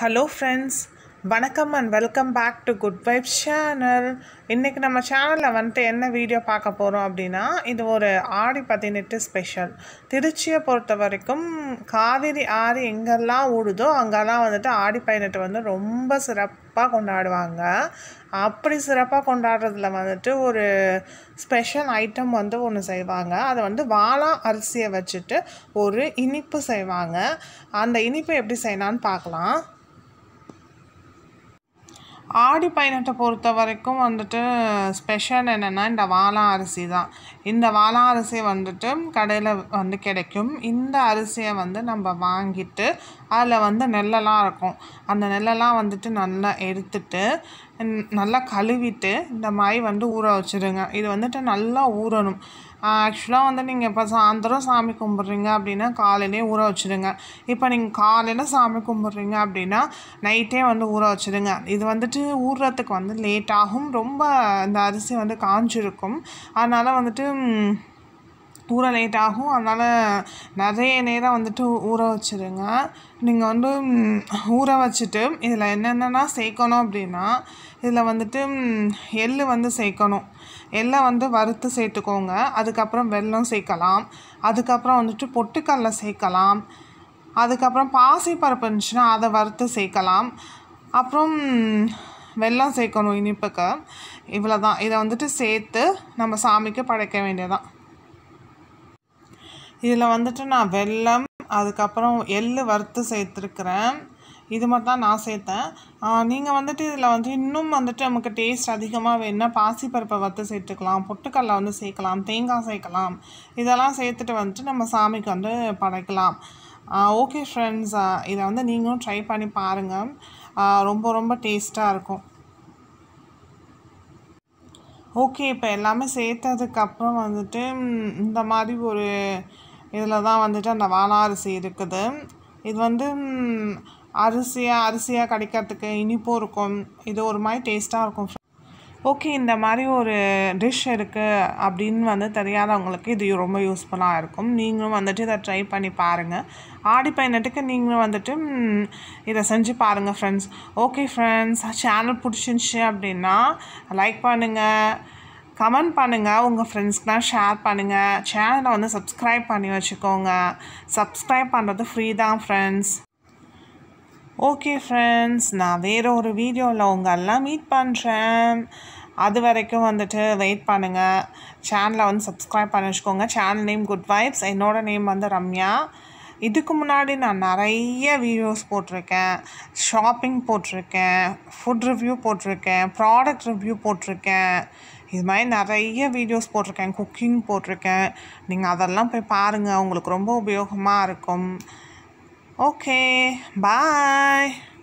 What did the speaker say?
hello friends வணக்கம் and welcome back to good vibe channel இன்றைக்கி நம்ம சேனலில் வந்துட்டு என்ன வீடியோ பார்க்க போகிறோம் அப்படின்னா இது ஒரு ஆடி பதினெட்டு ஸ்பெஷல் திருச்சியை பொறுத்த வரைக்கும் காவிரி ஆறு எங்கெல்லாம் ஊடுதோ அங்கெல்லாம் வந்துட்டு ஆடி பதினெட்டு வந்து ரொம்ப சிறப்பாக கொண்டாடுவாங்க அப்படி சிறப்பாக கொண்டாடுறதுல வந்துட்டு ஒரு ஸ்பெஷல் ஐட்டம் வந்து ஒன்று செய்வாங்க அதை வந்து வாழா அரிசியை வச்சுட்டு ஒரு இனிப்பு செய்வாங்க அந்த இனிப்பு எப்படி செய்யலான்னு பார்க்கலாம் ஆடி பயணத்தை பொறுத்த வரைக்கும் வந்துட்டு ஸ்பெஷல் என்னென்னா இந்த வாழா அரிசி தான் இந்த வாழா அரிசி வந்துட்டு கடையில் வந்து கிடைக்கும் இந்த அரிசியை வந்து நம்ம வாங்கிட்டு அதில் வந்து நெல்லெல்லாம் இருக்கும் அந்த நெல்லெல்லாம் வந்துட்டு நல்லா எடுத்துட்டு நல்லா கழுவிட்டு இந்த மாதிரி வந்து ஊற வச்சுருங்க இது வந்துட்டு நல்லா ஊறணும் ஆக்சுவலாக வந்து நீங்கள் இப்போ சாயந்தரம் சாமி கும்பிட்றீங்க அப்படின்னா காலையிலே ஊற வச்சுடுங்க இப்போ நீங்கள் காலையில் சாமி கும்பிட்றீங்க அப்படின்னா நைட்டே வந்து ஊற வச்சுடுங்க இது வந்துட்டு ஊறுறதுக்கு வந்து லேட் ஆகும் ரொம்ப இந்த அரிசி வந்து காஞ்சிருக்கும் அதனால் வந்துட்டு ஊற லேட் ஆகும் அதனால் நிறைய நேரம் வந்துட்டு ஊற வச்சுருங்க நீங்கள் வந்து ஊற வச்சுட்டு இதில் என்னென்னா சேர்க்கணும் அப்படின்னா இதில் வந்துட்டு எள் வந்து சேர்க்கணும் எள்ளை வந்து வறுத்து சேர்த்துக்கோங்க அதுக்கப்புறம் வெல்லம் சேர்க்கலாம் அதுக்கப்புறம் வந்துட்டு பொட்டுக்கல்ல சேர்க்கலாம் அதுக்கப்புறம் பாசி பருப்பு இருந்துச்சுன்னா அதை வறுத்து சேர்க்கலாம் அப்புறம் வெள்ளம் சேர்க்கணும் இனிப்புக்கு இவ்வளோ தான் இதை வந்துட்டு சேர்த்து நம்ம சாமிக்கு படைக்க வேண்டியதான் இதில் வந்துட்டு நான் வெல்லம் அதுக்கப்புறம் எள்ளு வறுத்து சேர்த்துருக்குறேன் இது மட்டும் தான் நான் சேர்த்தேன் நீங்கள் வந்துட்டு இதில் வந்து இன்னும் வந்துட்டு நமக்கு டேஸ்ட் அதிகமாக வேணும்னா பாசிப்பருப்பை வறுத்து சேர்த்துக்கலாம் பொட்டுக்கடலை வந்து சேர்க்கலாம் தேங்காய் சேர்க்கலாம் இதெல்லாம் சேர்த்துட்டு வந்துட்டு நம்ம சாமிக்கு வந்து படைக்கலாம் ஓகே ஃப்ரெண்ட்ஸ் இதை வந்து நீங்களும் ட்ரை பண்ணி பாருங்கள் ரொம்ப ரொம்ப டேஸ்ட்டாக இருக்கும் ஓகே இப்போ எல்லாமே சேர்த்ததுக்கப்புறம் வந்துட்டு இந்த மாதிரி ஒரு இதில் தான் வந்துட்டு அந்த வாழை அரிசி இருக்குது இது வந்து அரிசியாக அரிசியாக கிடைக்கிறதுக்கு இனிப்பும் இருக்கும் இது ஒரு மாதிரி டேஸ்ட்டாக இருக்கும் ஓகே இந்த மாதிரி ஒரு டிஷ் இருக்குது அப்படின்னு வந்து தெரியாதவங்களுக்கு இது ரொம்ப யூஸ்ஃபுல்லாக இருக்கும் நீங்களும் வந்துட்டு இதை ட்ரை பண்ணி பாருங்கள் ஆடி பயணத்துக்கு நீங்களும் வந்துட்டு இதை செஞ்சு பாருங்கள் ஃப்ரெண்ட்ஸ் ஓகே ஃப்ரெண்ட்ஸ் சேனல் பிடிச்சிருந்துச்சி அப்படின்னா லைக் பண்ணுங்கள் கமெண்ட் பண்ணுங்கள் உங்கள் ஃப்ரெண்ட்ஸ்க்குலாம் ஷேர் பண்ணுங்கள் சேனலை வந்து சப்ஸ்கிரைப் பண்ணி வச்சுக்கோங்க சப்ஸ்கிரைப் பண்ணுறது ஃப்ரீ தான் ஃப்ரெண்ட்ஸ் ஓகே ஃப்ரெண்ட்ஸ் நான் வேறு ஒரு வீடியோவில் உங்கள் எல்லாம் மீட் பண்ணுறேன் அது வரைக்கும் வந்துட்டு வெயிட் பண்ணுங்கள் சேனலை வந்து சப்ஸ்கிரைப் பண்ணி வச்சுக்கோங்க சேனல் நேம் குட் வைப்ஸ் என்னோடய நேம் வந்து ரம்யா இதுக்கு முன்னாடி நான் நிறைய வீடியோஸ் போட்டிருக்கேன் ஷாப்பிங் போட்டிருக்கேன் ஃபுட் ரிவ்யூ போட்டிருக்கேன் ப்ராடக்ட் ரிவ்யூ போட்டிருக்கேன் இது மாதிரி நிறைய வீடியோஸ் போட்டிருக்கேன் குக்கிங் போட்டிருக்கேன் நீங்கள் அதெல்லாம் போய் பாருங்கள் உங்களுக்கு ரொம்ப உபயோகமாக இருக்கும் ஓகே பாய்